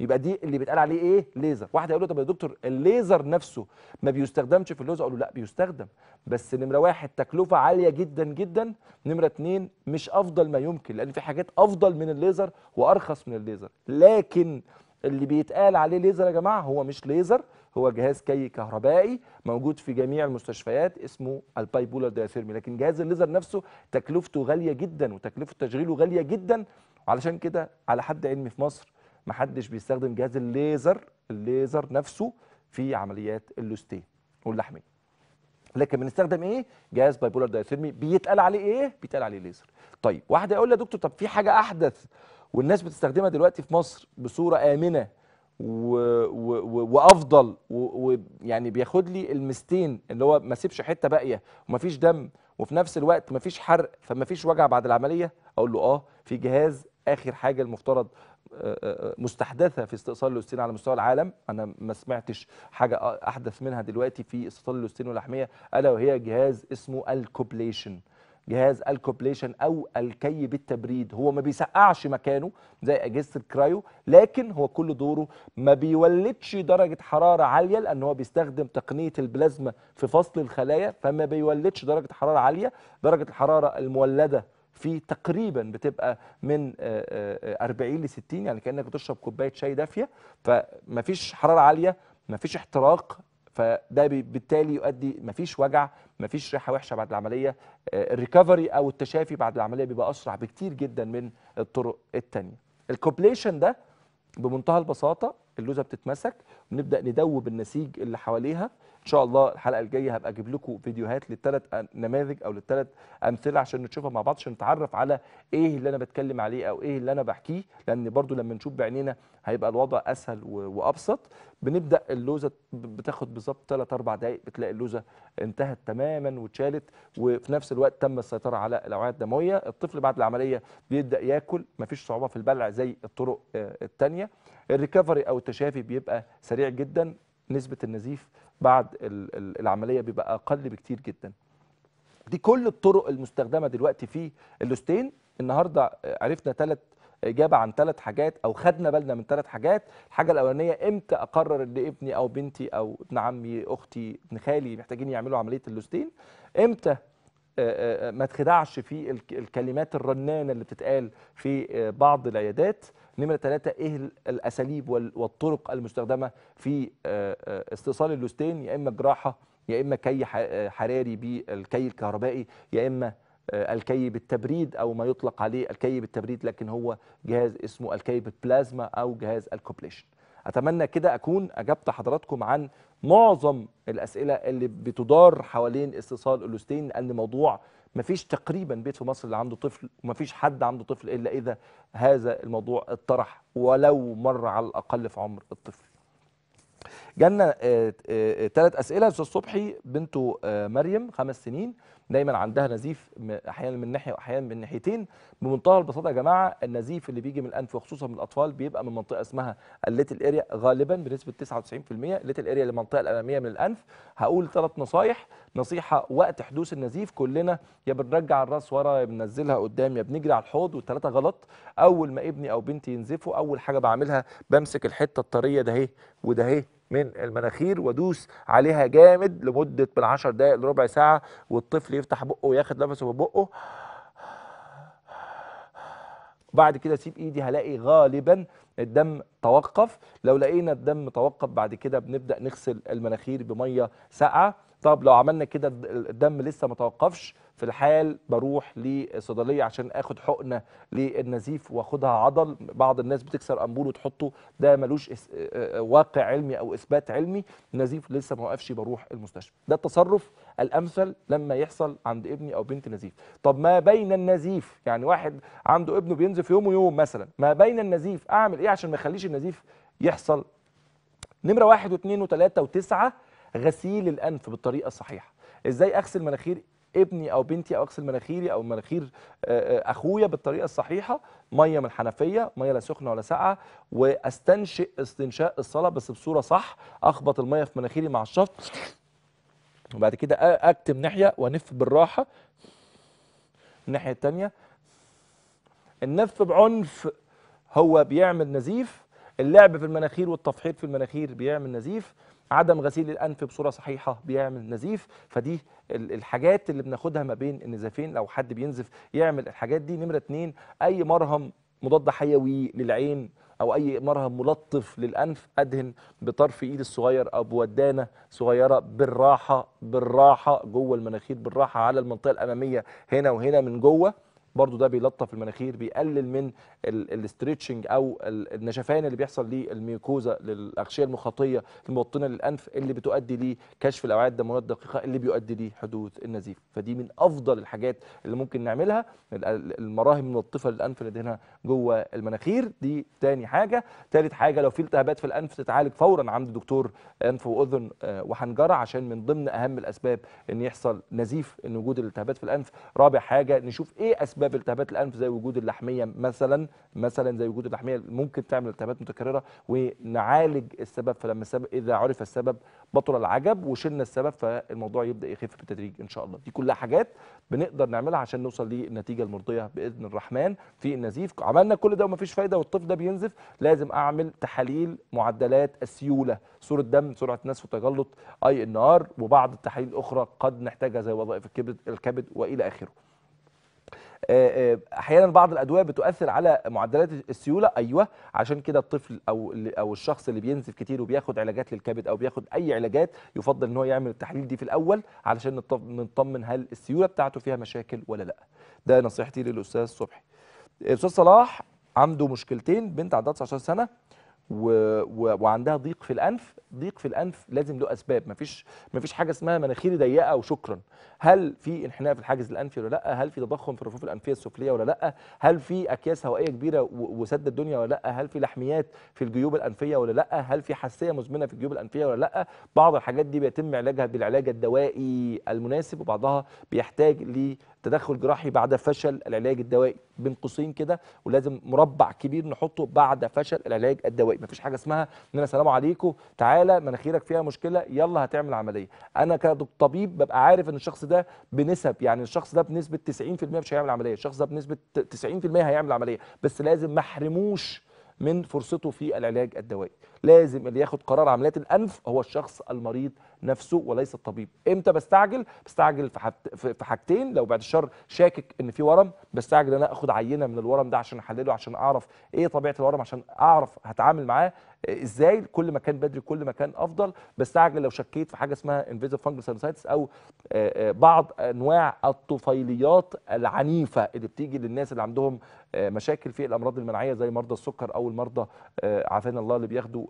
يبقى دي اللي بيتقال عليه ايه ليزر واحد يقول له طب يا دكتور الليزر نفسه ما بيستخدمش في اللوز اقول له لا بيستخدم بس نمره واحد تكلفه عاليه جدا جدا نمره اتنين مش افضل ما يمكن لان في حاجات افضل من الليزر وارخص من الليزر لكن اللي بيتقال عليه ليزر يا جماعه هو مش ليزر هو جهاز كي كهربائي موجود في جميع المستشفيات اسمه البايبولر بولر لكن جهاز الليزر نفسه تكلفته غاليه جدا وتكلفه تشغيله غاليه جدا علشان كده على حد علمي في مصر ما حدش بيستخدم جهاز الليزر الليزر نفسه في عمليات اللوستين واللحميه لكن بنستخدم ايه جهاز بايبولر بولر بيتقال عليه ايه بيتقال عليه ليزر طيب واحد يقول لي يا دكتور طب في حاجه احدث والناس بتستخدمها دلوقتي في مصر بصوره امنه و... و... وافضل ويعني و... يعني بياخد لي المستين اللي هو ما سيبش حته باقيه ومفيش دم وفي نفس الوقت مفيش حرق فمفيش وجع بعد العمليه اقول له اه في جهاز اخر حاجه المفترض آه، آه، آه، مستحدثه في استئصال اللوستين على مستوى العالم انا ما سمعتش حاجه احدث منها دلوقتي في استئصال اللوستين واللحميه الا وهي جهاز اسمه الكوبليشن جهاز الكوبليشن او الكي بالتبريد هو ما بيسقعش مكانه زي اجهزه الكرايو لكن هو كل دوره ما بيولدش درجه حراره عاليه لان هو بيستخدم تقنيه البلازما في فصل الخلايا فما بيولدش درجه حراره عاليه درجه الحراره المولده في تقريبا بتبقى من 40 آه، آه، ل 60 يعني كانك بتشرب كوبايه شاي دافيه فما فيش حراره عاليه ما فيش احتراق فده بالتالي يؤدي مفيش وجع مفيش ريحه وحشه بعد العمليه آه، الريكفري او التشافي بعد العمليه بيبقى اسرع بكتير جدا من الطرق الثانيه الكوبليشن ده بمنتهى البساطه اللوزه بتتمسك نبدا ندوب النسيج اللي حواليها ان شاء الله الحلقه الجايه هبقى اجيب لكم فيديوهات للثلاث نماذج او للثلاث امثله عشان نشوفها مع بعض عشان نتعرف على ايه اللي انا بتكلم عليه او ايه اللي انا بحكيه لان برضو لما نشوف بعينينا هيبقى الوضع اسهل وابسط بنبدا اللوزه بتاخد بالظبط 3 4 دقائق بتلاقي اللوزه انتهت تماما واتشالت وفي نفس الوقت تم السيطره على الاوعيه الدمويه الطفل بعد العمليه بيبدا ياكل مفيش صعوبه في البلع زي الطرق آه، الثانيه الريكفري او التشافي بيبقى سريع سريع جدا نسبه النزيف بعد العمليه بيبقى اقل بكتير جدا دي كل الطرق المستخدمه دلوقتي في اللوستين النهارده عرفنا ثلاث اجابه عن ثلاث حاجات او خدنا بالنا من ثلاث حاجات الحاجه الاولانيه امتى اقرر ان ابني او بنتي او ابن عمي اختي ابن خالي محتاجين يعملوا عمليه اللوستين امتى آه، آه، آه، ما تخدعش في الكلمات الرنانة اللي بتتقال في بعض العيادات نمرة ثلاثة إيه الأساليب والطرق المستخدمة في استئصال اللوستين يا إما جراحة يا إما كي حراري بالكي الكهربائي يا إما الكي بالتبريد او ما يطلق عليه الكي بالتبريد لكن هو جهاز اسمه الكي بالبلازما او جهاز الكوبليشن اتمنى كده اكون اجبت حضراتكم عن معظم الاسئله اللي بتدار حوالين استئصال الاستين لان موضوع ما فيش تقريبا بيت في مصر اللي عنده طفل وما فيش حد عنده طفل الا اذا هذا الموضوع اتطرح ولو مر على الاقل في عمر الطفل جالنا ثلاث آه، آه، آه، اسئله استاذ صبحي بنته مريم خمس سنين دايما عندها نزيف احيانا من ناحيه واحيانا من ناحيتين بمنتهى البساطه يا جماعه النزيف اللي بيجي من الانف وخصوصا من الاطفال بيبقى من منطقه اسمها الليتل اريا غالبا بنسبه 99% الليتل اريا المنطقه الاماميه من الانف هقول ثلاث نصايح نصيحه وقت حدوث النزيف كلنا يا بنرجع الراس ورا يا بننزلها قدام يا بنجري على الحوض والثلاثه غلط اول ما ابني او بنتي ينزفوا اول حاجه بعملها بمسك الحته الطريه ده اهي وده اهي من المناخير وادوس عليها جامد لمده من 10 دقائق لربع ساعه والطفل يفتح بقه وياخد نفسه بقه بعد كده اسيب ايدي هلاقي غالبا الدم توقف لو لقينا الدم توقف بعد كده بنبدا نغسل المناخير بميه ساقعه طب لو عملنا كده الدم لسه ما توقفش في الحال بروح لصيدليه عشان اخد حقنه للنزيف واخدها عضل بعض الناس بتكسر امبول وتحطه ده ملوش واقع علمي او اثبات علمي النزيف لسه ما وقفش بروح المستشفى ده التصرف الامثل لما يحصل عند ابني او بنت نزيف طب ما بين النزيف يعني واحد عنده ابنه بينزف يوم ويوم مثلا ما بين النزيف اعمل ايه عشان ما يخليش النزيف يحصل نمره واحد واثنين وثلاثه وتسعه غسيل الانف بالطريقه الصحيحه ازاي اغسل مناخير ابني او بنتي او اغسل مناخيري او مناخير آه، آه، اخويا بالطريقه الصحيحه ميه من الحنفيه ميه لا سخنه ولا ساقعه واستنشق استنشاق الصلاه بس بصوره صح اخبط الميه في مناخيري مع الشفط وبعد كده اكتم ناحيه وانف بالراحه الناحيه الثانيه النف بعنف هو بيعمل نزيف اللعب في المناخير والتفحيط في المناخير بيعمل نزيف عدم غسيل الانف بصوره صحيحه بيعمل نزيف فدي الحاجات اللي بناخدها ما بين النزافين لو حد بينزف يعمل الحاجات دي نمره اتنين اي مرهم مضاد حيوي للعين او اي مرهم ملطف للانف ادهن بطرف ايد الصغير او بودانه صغيره بالراحه بالراحه جوه المناخير بالراحه على المنطقه الاماميه هنا وهنا من جوه برضو ده بيلطف المناخير بيقلل من الاسترتشنج او النشفان اللي بيحصل للميوكوزا للاغشيه المخاطيه الموطنه للانف اللي بتؤدي لكشف الاوعيه الدمويه الدقيقه اللي بيؤدي لحدوث النزيف فدي من افضل الحاجات اللي ممكن نعملها المراهم الملطفه للانف اللي هنا جوه المناخير دي تاني حاجه ثالث حاجه لو في التهابات في الانف تتعالج فورا عند دكتور انف واذن آه، وحنجره عشان من ضمن اهم الاسباب ان يحصل نزيف ان وجود الالتهابات في الانف رابع حاجه نشوف ايه اسباب اسباب التهابات الانف زي وجود اللحميه مثلا مثلا زي وجود اللحميه ممكن تعمل التهابات متكرره ونعالج السبب فلما السبب اذا عرف السبب بطل العجب وشلنا السبب فالموضوع يبدا يخف بالتدريج ان شاء الله دي كلها حاجات بنقدر نعملها عشان نوصل للنتيجه المرضيه باذن الرحمن في النزيف عملنا كل ده ومفيش فايده والطفل ده بينزف لازم اعمل تحاليل معدلات السيوله صوره دم سرعه نسف وتجلط اي ان ار وبعض التحاليل الاخرى قد نحتاجها زي وظائف الكبد الكبد والى اخره آه، آه، احيانا بعض الادويه بتؤثر على معدلات السيوله ايوه عشان كده الطفل او او الشخص اللي بينزف كتير وبياخد علاجات للكبد او بياخد اي علاجات يفضل ان هو يعمل التحليل دي في الاول علشان نطمن هل السيوله بتاعته فيها مشاكل ولا لا ده نصيحتي للاستاذ صبحي الاستاذ صلاح عنده مشكلتين بنت عندها 19 سنه و... و... وعندها ضيق في الانف ضيق في الانف لازم له اسباب مفيش مفيش حاجه اسمها مناخيري ضيقه وشكرا هل في انحناء في الحاجز الانفي ولا لا هل في تضخم في الرفوف الانفيه السفليه ولا لا هل في اكياس هوائيه كبيره وسد الدنيا ولا لا هل في لحميات في الجيوب الانفيه ولا لا هل في حساسيه مزمنه في الجيوب الانفيه ولا لا بعض الحاجات دي بيتم علاجها بالعلاج الدوائي المناسب وبعضها بيحتاج ل تدخل جراحي بعد فشل العلاج الدوائي بين قوسين كده ولازم مربع كبير نحطه بعد فشل العلاج الدوائي مفيش حاجه اسمها ان انا سلام عليكم تعالى مناخيرك فيها مشكله يلا هتعمل عمليه انا كطبيب ببقى عارف ان الشخص ده بنسب يعني الشخص ده بنسبه 90% مش هيعمل عمليه الشخص ده بنسبه 90% هيعمل عمليه بس لازم ما احرموش من فرصته في العلاج الدوائي لازم اللي ياخد قرار عمليات الانف هو الشخص المريض نفسه وليس الطبيب امتى بستعجل بستعجل في حاجتين لو بعد الشر شاكك ان في ورم بستعجل ان انا اخد عينه من الورم ده عشان احلله عشان اعرف ايه طبيعه الورم عشان اعرف هتعامل معاه ازاي كل ما كان بدري كل ما كان افضل بستعجل لو شكيت في حاجه اسمها انفيزيف فانجل سينوسايتس او بعض انواع الطفيليات العنيفه اللي بتيجي للناس اللي عندهم مشاكل في الامراض المناعيه زي مرضى السكر او المرضى عافانا الله اللي بياخدوا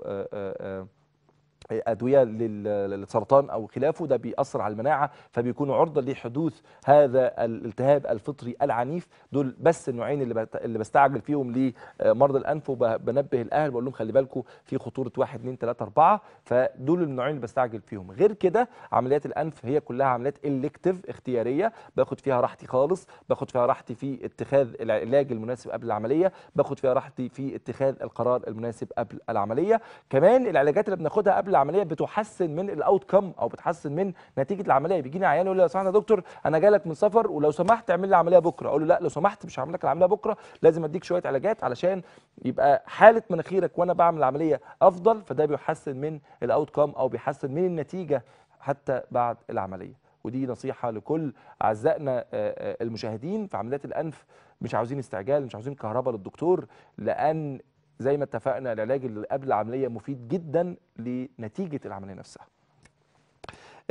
ادويه للسرطان او خلافه ده بيأثر على المناعه فبيكون عرضه لحدوث هذا الالتهاب الفطري العنيف دول بس النوعين اللي اللي بستعجل فيهم لمرضى آه، الانف وبنبه الاهل بقول لهم خلي بالكم في خطوره 1 2 3 4 فدول النوعين اللي بستعجل فيهم غير كده عمليات الانف هي كلها عمليات الكتيف اختياريه باخد فيها راحتي خالص باخد فيها راحتي في اتخاذ العلاج المناسب قبل العمليه باخد فيها راحتي في اتخاذ القرار المناسب قبل العمليه كمان العلاجات اللي بناخدها قبل العمليه بتحسن من الاوت كم او بتحسن من نتيجه العمليه بيجينا عيان يقول لي لو سمحت يا دكتور انا جاي لك من سفر ولو سمحت اعمل لي عمليه بكره اقول له لا لو سمحت مش هعمل لك العمليه بكره لازم اديك شويه علاجات علشان يبقى حاله مناخيرك وانا بعمل العمليه افضل فده بيحسن من الاوت كم او بيحسن من النتيجه حتى بعد العمليه ودي نصيحه لكل اعزائنا آه، آه، المشاهدين في عمليات الانف مش عاوزين استعجال مش عاوزين كهرباء للدكتور لان زي ما اتفقنا العلاج اللي قبل العمليه مفيد جدا لنتيجه العمليه نفسها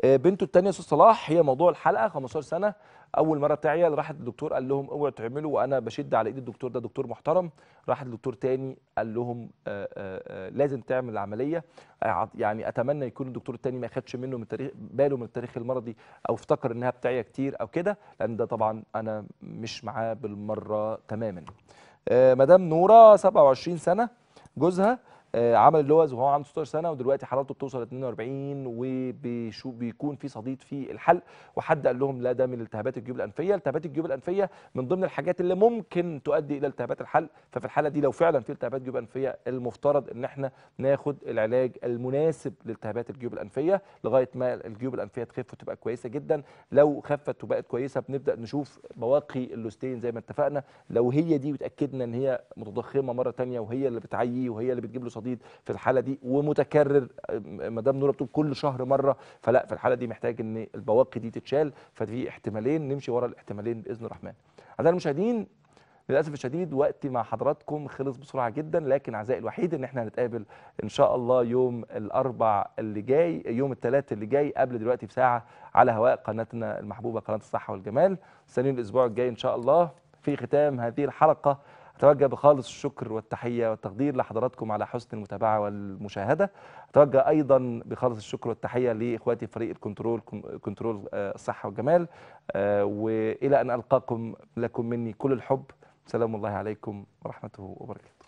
آه، بنته الثانيه استاذ صلاح هي موضوع الحلقه 15 سنه اول مره تعيل راحت للدكتور قال لهم اوعوا تعملوا وانا بشد على ايد الدكتور ده دكتور محترم راحت لدكتور تاني قال لهم آآ آه، آآ آه، لازم تعمل العمليه يعني اتمنى يكون الدكتور التاني ما خدش منه من تاريخ باله من التاريخ المرضي او افتكر انها بتعيا كتير او كده لان ده طبعا انا مش معاه بالمره تماما آه، مدام نوره 27 سنه جوزها آه، عمل اللوز وهو عنده 16 سنه ودلوقتي حرارته بتوصل 42 وبيكون في صديد في الحلق وحد قال لهم لا ده من التهابات الجيوب الانفيه، التهابات الجيوب الانفيه من ضمن الحاجات اللي ممكن تؤدي الى التهابات الحلق، ففي الحاله دي لو فعلا في التهابات جيوب انفيه المفترض ان احنا ناخد العلاج المناسب لالتهابات الجيوب الانفيه لغايه ما الجيوب الانفيه تخف وتبقى كويسه جدا، لو خفت وبقت كويسه بنبدا نشوف بواقي اللوستين زي ما اتفقنا، لو هي دي وتاكدنا ان هي متضخمه مره ثانيه وهي اللي بتعيي وهي اللي بتجيب له صديد في الحاله دي ومتكرر مدام نوره بتقول كل شهر مره فلا في الحاله دي محتاج ان البواقي دي تتشال ففي احتمالين نمشي ورا الاحتمالين باذن الرحمن اعزائي المشاهدين للاسف الشديد وقتي مع حضراتكم خلص بسرعه جدا لكن عزائي الوحيد ان احنا هنتقابل ان شاء الله يوم الاربع اللي جاي يوم الثلاث اللي جاي قبل دلوقتي بساعه على هواء قناتنا المحبوبه قناه الصحه والجمال مستنيين الاسبوع الجاي ان شاء الله في ختام هذه الحلقه أتوجه بخالص الشكر والتحية والتقدير لحضراتكم على حسن المتابعة والمشاهدة أتوجه أيضا بخالص الشكر والتحية لإخواتي فريق الكنترول كنترول آه، الصحة والجمال آه، وإلى أن ألقاكم لكم مني كل الحب سلام الله عليكم ورحمته وبركاته